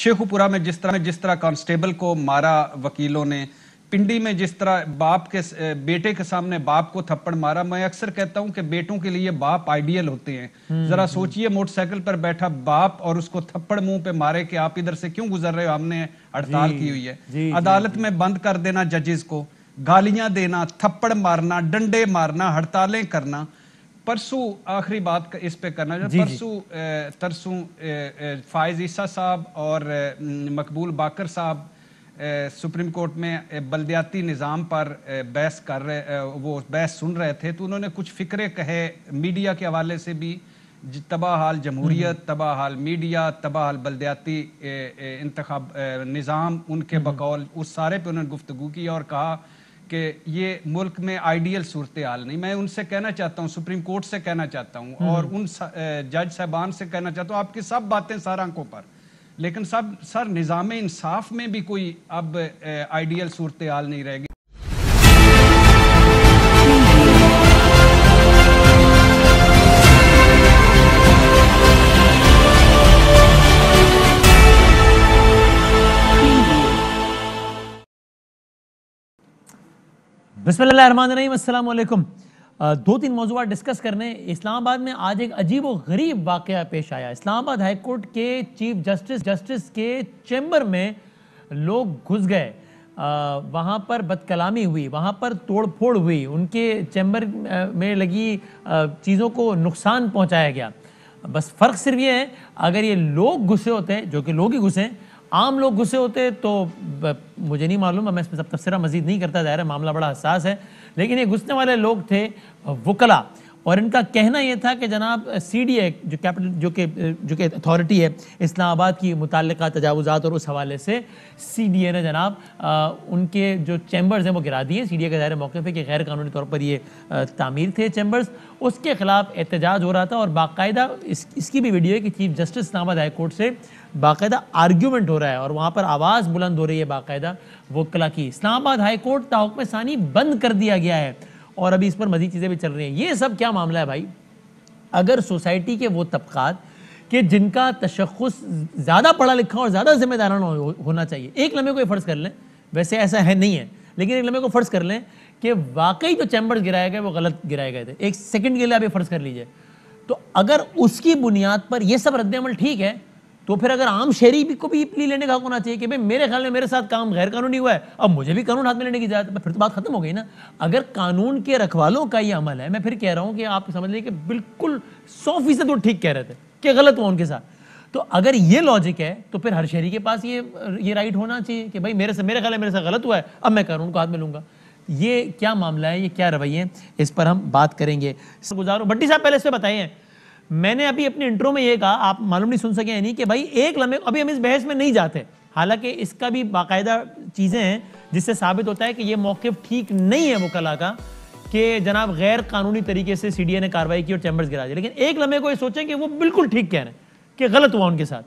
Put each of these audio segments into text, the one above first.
शेखुपुरा में जिस तरह जिस तरह कांस्टेबल को मारा वकीलों ने पिंडी में जिस तरह बाप के बेटे के सामने बाप को थप्पड़ मारा मैं अक्सर कहता हूं कि बेटों के लिए बाप आइडियल होते हैं हम्म, हम्म। जरा सोचिए मोटरसाइकिल पर बैठा बाप और उसको थप्पड़ मुंह पे मारे कि आप इधर से क्यों गुजर रहे हो हमने हड़ताल की हुई है जी, अदालत जी, में बंद कर देना जजेस को गालियां देना थप्पड़ मारना डंडे मारना हड़तालें करना परसों आखिरी बात इस पे करना परसों तरसों फायज ईसा साहब और मकबूल बाकर साहब सुप्रीम कोर्ट में बलदियाती निज़ाम पर बहस कर रहे वो बहस सुन रहे थे तो उन्होंने कुछ फ़िक्रे कहे मीडिया के हवाले से भी तबाह हाल जमहूरीत हम्म। तबाह हाल मीडिया तबाह हाल बलदियाती इंतखब निज़ाम उनके हम्म। बकौल उस सारे पे उन्होंने गुफ्तु की और कहा कि ये मुल्क में आइडियल सूरत हाल नहीं मैं उनसे कहना चाहता हूँ सुप्रीम कोर्ट से कहना चाहता हूँ हम्म। और उन जज साहबान से कहना चाहता हूँ आपकी सब बातें सर आंखों पर लेकिन सब सर निज़ाम इंसाफ में भी कोई अब आइडियल सूरत हाल नहीं रहेगी बसमीम दो तीन मौजूद डिस्कस करने इस्लामाबाद में आज एक अजीब व गरीब वाक़ पेश आया इस्लामाबाद हाई कोर्ट के चीफ जस्टिस जस्टिस के चैम्बर में लोग घुस गए वहाँ पर बदकलामी हुई वहाँ पर तोड़ फोड़ हुई उनके चैम्बर में लगी चीज़ों को नुकसान पहुँचाया गया बस फ़र्क सिर्फ ये है अगर ये लोग घुसे होते हैं जो कि लोग ही घुसें आम लोग घुसे होते तो मुझे नहीं मालूम मैं इसमें सब तबसरा मजीद नहीं करता ज़ाहिर है मामला बड़ा हसास है लेकिन ये घुसने वाले लोग थे वकला और इनका कहना यह था कि जनाब सी डी ए जो कैपिटल जो कि जो कि अथॉरिटी है इस्लामाबाद की मुतल तजावज़ात और उस हवाले से सी डी ए ने जनाब आ, उनके जो चैम्बर्स हैं वो गिरा दिए सी डी ए का ज़ाहिर मौके है कि गैर कानूनी तौर पर ये तामीर थे चैम्बर्स उसके ख़िलाफ़ एहतजाज हो रहा था और बाकायदा इस, इसकी भी वीडियो है कि chief justice Islamabad high court से बाकायदा आर्ग्यूमेंट हो रहा है और वहाँ पर आवाज़ बुलंद हो रही है बाकायदा वकला की इस्लामाबाद हाई कोर्ट ताहक सानी बंद कर दिया गया है और अभी इस पर मजीद चीज़ें भी चल रही हैं ये सब क्या मामला है भाई अगर सोसाइटी के वो तबक़ात कि जिनका तशखस ज़्यादा पढ़ा लिखा और ज़्यादा जिम्मेदार हो, होना चाहिए एक लम्हे को ये फ़र्ज़ कर लें वैसे ऐसा है नहीं है लेकिन एक लम्हे को फ़र्ज़ कर लें कि वाकई जो चैम्बर्स गिराए गए वो गलत गिराए गए थे एक सेकंड के लिए आप ये फ़र्ज़ कर लीजिए तो अगर उसकी बुनियाद पर यह सब रद्दमल ठीक है तो फिर अगर आम शहरी भी को भी प्ली लेने का होना चाहिए कि भाई मेरे ख्याल में मेरे साथ काम गैर कानूनी हुआ है अब मुझे भी कानून हाथ में लेने की इजाजत फिर तो बात खत्म हो गई ना अगर कानून के रखवालों का ये अमल है मैं फिर कह रहा हूँ कि आप समझ लीजिए कि बिल्कुल सौ फीसद वो ठीक कह रहे थे कि गलत हुआ उनके साथ तो अगर ये लॉजिक है तो फिर हर शहरी के पास ये ये राइट होना चाहिए कि भाई मेरे से मेरे ख्याल है मेरे साथ गलत हुआ है अब मैं कानून को हाथ में लूँगा ये क्या मामला है ये क्या रवैये इस पर हम बात करेंगे गुजारो भट्टी साहब पहले से बताइए मैंने अभी अपने इंट्रो में ये कहा आप मालूम नहीं सुन सके नहीं कि भाई एक लम्हे अभी हम इस बहस में नहीं जाते हालांकि इसका भी बाकायदा चीज़ें हैं जिससे साबित होता है कि ये मौक़ ठीक नहीं है वो कला का कि जनाब गैर कानूनी तरीके से सी ने कार्रवाई की और चैम्बर्स गिरा दिए लेकिन एक लम्हे को ये सोचें कि वो बिल्कुल ठीक कह रहे हैं कि गलत हुआ उनके साथ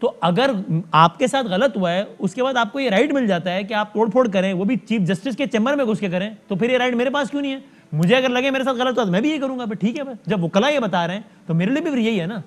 तो अगर आपके साथ गलत हुआ है उसके बाद आपको ये राइट मिल जाता है कि आप तोड़फोड़ करें वो भी चीफ जस्टिस के चैम्बर में घुस के करें तो फिर ये राइट मेरे पास क्यों नहीं है मुझे अगर लगे मेरे साथ गलत हुआ तो मैं भी ये करूंगा बट ठीक है जब वो कला ये बता रहे हैं तो मेरे लिए भी फिर यही है ना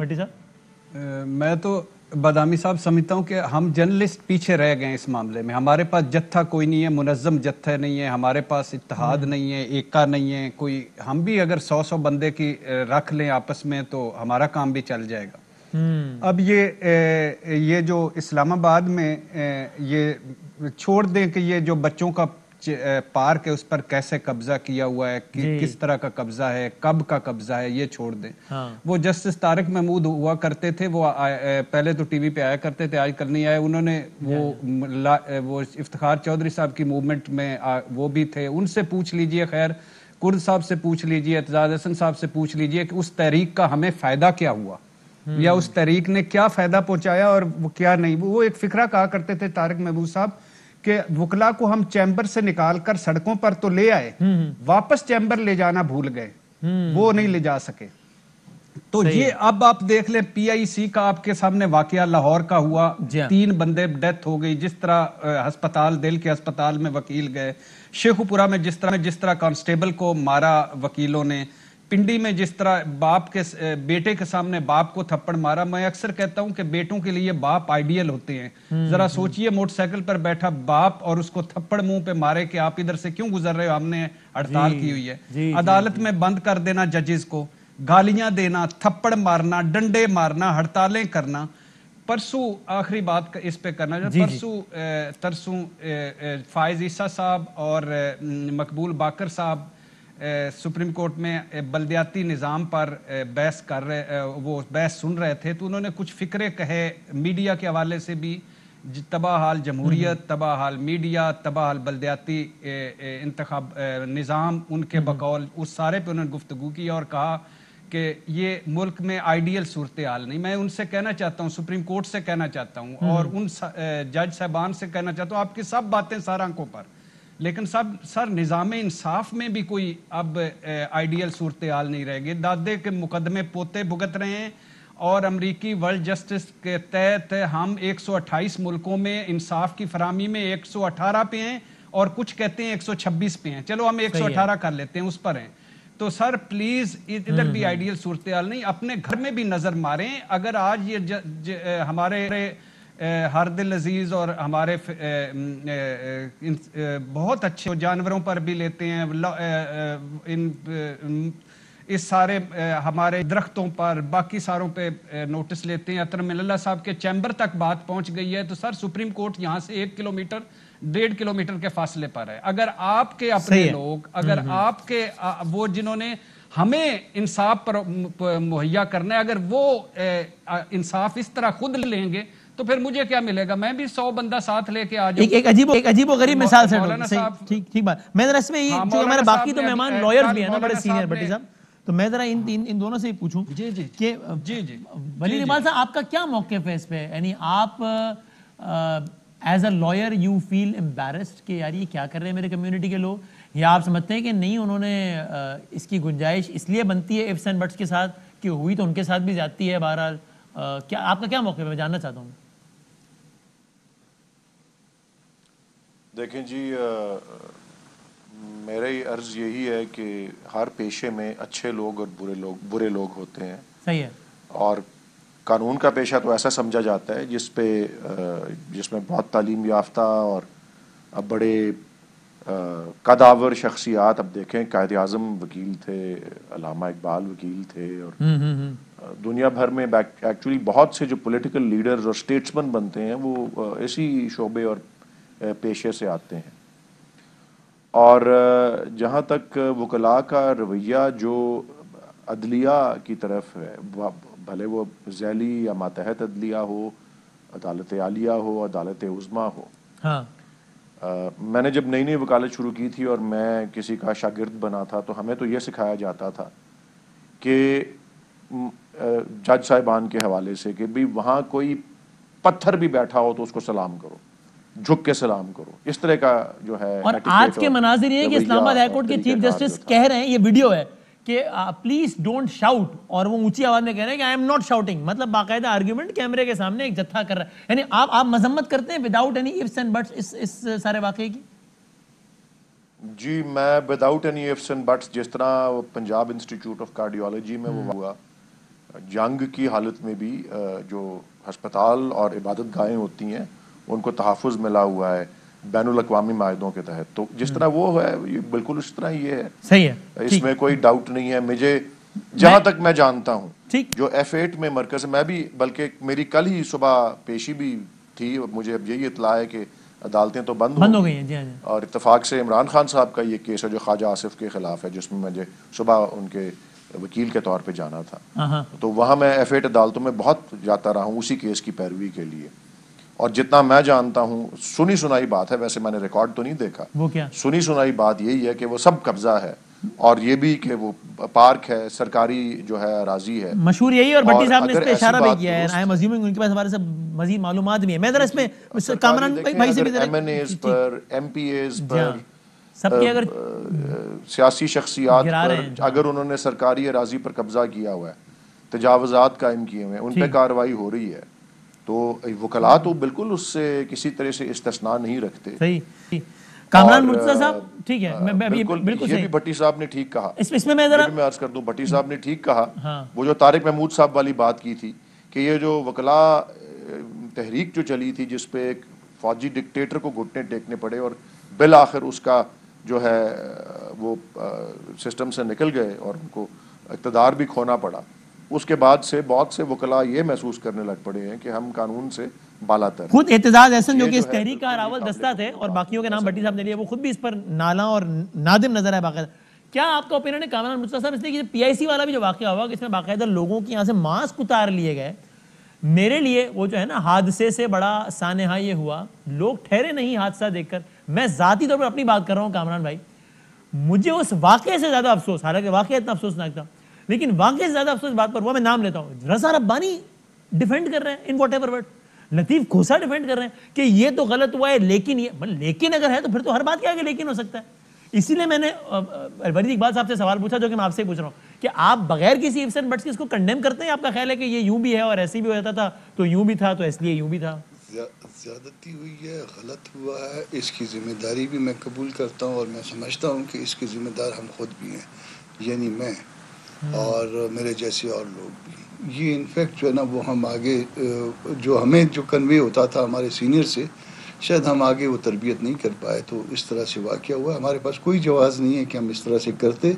भट्टी साहब मैं तो बदामी साहब समझता हूँ कि हम जर्नलिस्ट पीछे रह गए इस मामले में हमारे पास जत्था कोई नहीं है मुनज़म जत्थे नहीं है हमारे पास इतिहाद हम्म। नहीं है एका नहीं है कोई हम भी अगर सौ सौ बंदे की रख लें आपस में तो हमारा काम भी चल जाएगा हम्म। अब ये ए, ये जो इस्लामाबाद में ए, ये छोड़ दें कि ये जो बच्चों का पार्क है उस पर कैसे कब्जा किया हुआ है कि, किस तरह का कब्जा है कब का कब्जा है ये छोड़ दें हाँ। वो जस्टिस तारक महमूद हुआ करते थे वो आ, पहले तो टीवी पे आया करते थे आजकल नहीं आए उन्होंने वो वो इफ्तार चौधरी साहब की मूवमेंट में आ, वो भी थे उनसे पूछ लीजिए खैर कुर्द साहब से पूछ लीजिए एतजाज हसन साहब से पूछ लीजिए कि उस तहरीक का हमें फायदा क्या हुआ हम्म। या उस तहरीक ने क्या फायदा पहुंचाया और वो क्या नहीं वो एक फिक्रा कहा करते थे तारक महबूब साहब कि वकला को हम चैम्बर से निकाल कर सड़कों पर तो ले आए हम्म, हम्म। वापस चैम्बर ले जाना भूल गए हम्म। वो नहीं ले जा सके तो ये अब आप देख लें पीआईसी का आपके सामने वाकया लाहौर का हुआ हाँ। तीन बंदे डेथ हो गई जिस तरह अस्पताल दिल के अस्पताल में वकील गए शेखुपुरा में जिस तरह जिस तरह कांस्टेबल को मारा वकीलों ने पिंडी में जिस तरह बाप के बेटे के सामने बाप को थप्पड़ मारा मैं अक्सर कहता हूं कि बेटों के लिए बाप आइडियल होते हैं हम्म, जरा हम्म। सोचिए मोटरसाइकिल पर बैठा बाप और उसको थप्पड़ मुंह पे मारे कि आप इधर से क्यों गुजर रहे हो हमने हड़ताल की हुई है अदालत में बंद कर देना जजेस को गालियां देना थप्पड़ मारना डंडे मारना हड़तालें करना परसों आखिरी बात इस पे करना परसों तरसों फायज ईसा साहब और मकबूल बाकर साहब सुप्रीम कोर्ट में बलदयाती निज़ाम पर बहस कर रहे वो बहस सुन रहे थे तो उन्होंने कुछ फ़िक्रे कहे मीडिया के हवाले से भी तबाह हाल जमहूरीत हम्म। तबाह हाल मीडिया तबाह हाल बलदयाती इंतखब निज़ाम उनके हम्म। बकौल उस सारे पे उन्होंने गुफ्तु की और कहा कि ये मुल्क में आइडियल सूरत हाल नहीं मैं उनसे कहना चाहता हूँ सुप्रीम कोर्ट से कहना चाहता हूँ हम्म। और उन जज साहबान से कहना चाहता हूँ आपकी सब बातें सारा आंखों पर लेकिन सब सर निज़ाम इंसाफ में भी कोई अब आइडियल सूरत हाल नहीं रहेगी दादे के मुकदमे पोते भुगत रहे हैं और अमरीकी वर्ल्ड जस्टिस के तहत हम 128 मुल्कों में इंसाफ की फरहमी में 118 पे हैं और कुछ कहते हैं 126 पे हैं चलो हम 118 कर लेते हैं उस पर हैं तो सर प्लीज़ इधर हम्म, भी हम्म। आइडियल सूरत हाल नहीं अपने घर में भी नज़र मारें अगर आज ये ज, ज, ज, हमारे हर दिल अजीज़ और हमारे बहुत अच्छे जानवरों पर भी लेते हैं इन इस सारे हमारे दरख्तों पर बाकी सारों पे नोटिस लेते हैं अतर मिल्ला साहब के चैम्बर तक बात पहुंच गई है तो सर सुप्रीम कोर्ट यहाँ से एक किलोमीटर डेढ़ किलोमीटर के फासले पर है अगर आपके अपने लोग अगर हम्म, हम्म। आपके वो जिन्होंने हमें इंसाफ पर मुहैया करना है अगर वो इंसाफ इस तरह खुद लेंगे तो फिर मुझे क्या मिलेगा मैं भी सौ बंदा साथ लेके आ एक एक अजीब एक अजीब गरीब मिसाल से ठीक ठीक बात मैं जरा इसमें हाँ, हमारे बाकी तो मेहमान लॉयर भी है ना बड़े सीनियर भट्टी साहब तो मैं जरा इन इन, दोनों से ही पूछूं जी जी कि जी जी वली इकबाल साहब आपका क्या मौके है इस पे यानी आप as a lawyer you feel embarrassed कि यार ये क्या कर रहे हैं मेरे कम्युनिटी के लोग या आप समझते हैं कि नहीं उन्होंने इसकी गुंजाइश इसलिए बनती है इफ्स एंड बट्स के साथ कि हुई तो उनके साथ भी जाती है बहरहाल क्या आपका क्या मौके पर मैं जानना चाहता हूँ देखें जी मेरा ही अर्ज यही है कि हर पेशे में अच्छे लोग और बुरे लोग बुरे लोग होते हैं सही है और कानून का पेशा तो ऐसा समझा जाता है जिस पे जिसमें बहुत तालीम याफ्ता और अब बड़े कदावर शख्सियात अब देखें कायद आजम वकील थे अलामा इकबाल वकील थे और हम्म, हम्म, हम्म। दुनिया भर में एक्चुअली बहुत से जो पॉलिटिकल लीडर्स और स्टेट्समैन बनते हैं वो इसी शोबे और पेशे से आते हैं और जहाँ तक वकला का रवैया जो अदलिया की तरफ है भले वो जैली या मातहत अदलिया हो अदालत आलिया हो अदालत उज़मा हो हाँ। आ, मैंने जब नई नई वकालत शुरू की थी और मैं किसी का शागिर्द बना था तो हमें तो ये सिखाया जाता था कि जज साहिबान के हवाले से कि भाई वहाँ कोई पत्थर भी बैठा हो तो उसको सलाम करो झुक के सलाम करो इस तरह का जो है और आज के मनाजिर ये कि इस्लामाबाद हाईकोर्ट के चीफ जस्टिस कह रहे हैं ये वीडियो है कि प्लीज डोंट शाउट और वो ऊंची आवाज में कह रहे हैं कि आई एम नॉट शाउटिंग मतलब बाकायदा आर्ग्यूमेंट कैमरे के सामने एक जत्था कर रहा है यानी आप आप मजम्मत करते हैं without any ifs and buts इस इस सारे वाकये की जी मैं without any ifs and buts जिस तरह पंजाब इंस्टीट्यूट ऑफ कार्डियोलॉजी में वो हम्म। हुआ जंग की हालत में भी जो अस्पताल और इबादत गाहें होती हैं उनको तहफ़ मिला हुआ है बैन अवी माहों के तहत तो जिस हम्म। तरह वो है ये बिल्कुल उस तरह ये है सही है इसमें कोई डाउट नहीं है मुझे जहाँ तक मैं जानता हूँ जो एफ एट में मरकज मैं भी बल्कि मेरी कल ही सुबह पेशी भी थी मुझे अब यही इतला है कि अदालतें तो बंद, बंद हो गई हैं हाँ, और इतफाक़ से इमरान खान साहब का ये केस है जो ख्वाजा आसिफ के ख़िलाफ़ है जिसमें मुझे सुबह उनके वकील के तौर पर जाना था हाँ, हाँ। तो वहाँ मैं एफ एट अदालतों में बहुत जाता रहा हूँ उसी केस की पैरवी के लिए और जितना मैं जानता हूँ सुनी सुनाई बात है वैसे मैंने रिकॉर्ड तो नहीं देखा वो क्या सुनी सुनाई बात यही है कि वो सब कब्जा है और ये भी कि वो पार्क है सरकारी जो है राजी है मशहूर यही और भट्टी साहब ने इस पे इशारा भी किया है आई एम अज्यूमिंग उनके पास हमारे से मजीद मालूमात भी है मैं जरा इसमें कामरान भाई से भी जरा एमएनएस पर एमपीएस पर हाँ। सबके अगर सियासी शख्सियत पर हाँ। अगर उन्होंने सरकारी अराजी पर कब्जा किया हुआ है तजावजात कायम किए हुए हैं उन पे कार्रवाई हो रही है तो वकला तो बिल्कुल उससे किसी तरह से इस्तना नहीं रखते सही कामरान मुर्तजा साहब ठीक है मैं, मैं बिल्कुल, बिल्कुल ये भी भट्टी साहब ने ठीक कहा इस, इसमें मैं जरा मैं अर्ज कर दूं भट्टी साहब ने ठीक कहा हाँ। वो जो तारिक महमूद साहब वाली बात की थी कि ये जो वकला तहरीक जो चली थी जिस पे एक फौजी डिक्टेटर को घुटने टेकने पड़े और बिल आखिर उसका जो है वो सिस्टम से निकल गए और उनको इकतदार भी खोना पड़ा उसके बाद से बहुत से वकला ये महसूस करने लग पड़े हैं कि हम कानून से बालातर खुद एहतजाज एहसन जो कि इस तहरीक का तो रावल दस्ता थे और बाकियों के नाम भट्टी साहब ने लिए वो खुद भी इस पर नाला और नादिम नजर है बाकायदा क्या आपका ओपिनियन है कामरान मुश्ता साहब इसलिए पी आई सी वाला भी जो वाक्य हुआ इसमें बाकायदा लोगों के यहाँ से मास्क उतार लिए गए मेरे लिए वो जो है ना हादसे से बड़ा सानहा ये हुआ लोग ठहरे नहीं हादसा देखकर मैं ज़ाती तौर पर अपनी बात कर रहा हूँ कामरान भाई मुझे उस वाक्य से ज़्यादा अफसोस हालांकि वाक्य इतना अफसोसनाक था लेकिन वाकई ज्यादा अफसोस बात पर हुआ मैं नाम लेता हूँ रजा रब्बानी डिफेंड कर रहे हैं in whatever word Latif Khosa defend कर रहे हैं कि ये तो गलत हुआ है लेकिन ये मतलब लेकिन अगर है तो फिर तो हर बात क्या है लेकिन हो सकता है इसीलिए मैंने वरीद इकबाल साहब से सवाल पूछा जो कि मैं आपसे पूछ रहा हूँ कि आप बगैर किसी इफ्स एंड बट्स के इसको कंडेम करते हैं आपका ख्याल है कि ये यूं भी है और ऐसे भी हो जाता था तो यूं भी था तो इसलिए यूं भी था ज़्यादती हुई है गलत हुआ है इसकी ज़िम्मेदारी भी मैं कबूल करता हूँ और मैं समझता हूँ कि इसके ज़िम्मेदार हम खुद भी हैं यानी मैं हाँ। और मेरे जैसे और लोग भी ये इनफेक्ट जो है ना वो हम आगे जो हमें जो कन्वे होता था हमारे सीनियर से शायद हम आगे वो तरबियत नहीं कर पाए तो इस तरह से वाक़ हुआ हमारे पास कोई जवाज़ नहीं है कि हम इस तरह से करते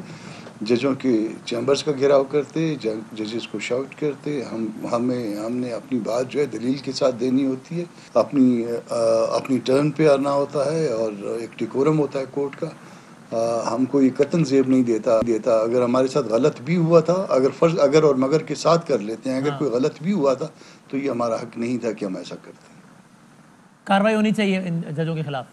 जजों के चैम्बर्स का घेराव करते जजेस को शाउट करते हम हमें हमने अपनी बात जो है दलील के साथ देनी होती है अपनी आ, अपनी टर्न पे आना होता है और एक टिकोरम होता है कोर्ट का हमको ये कतन जेब नहीं देता देता अगर हमारे साथ गलत भी हुआ था अगर फर्ज अगर और मगर के साथ कर लेते हैं अगर हाँ। कोई गलत भी हुआ था तो ये हमारा हक नहीं था कि हम ऐसा करते कार्रवाई होनी चाहिए इन जजों के खिलाफ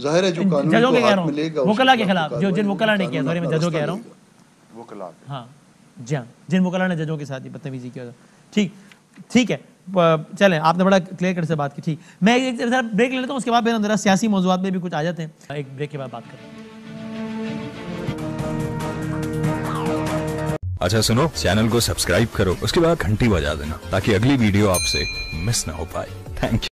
जाहिर है जो कानून जजों के कह रहा हूँ वकला के खिलाफ जो जिन वकला ने किया सॉरी मैं जजों कह रहा हूं वकला हां जी हाँ जिन वकला ने जजों के साथ ये बदतमीजी किया ठीक ठीक है चले आपने बड़ा क्लियर कर से बात की ठीक मैं एक जरा ब्रेक ले लेता हूँ उसके बाद मेरा सियासी मौजूद में भी कुछ आ जाते हैं एक ब्रेक के बाद बात करें अच्छा सुनो चैनल को सब्सक्राइब करो उसके बाद घंटी बजा देना ताकि अगली वीडियो आपसे मिस ना हो पाए थैंक यू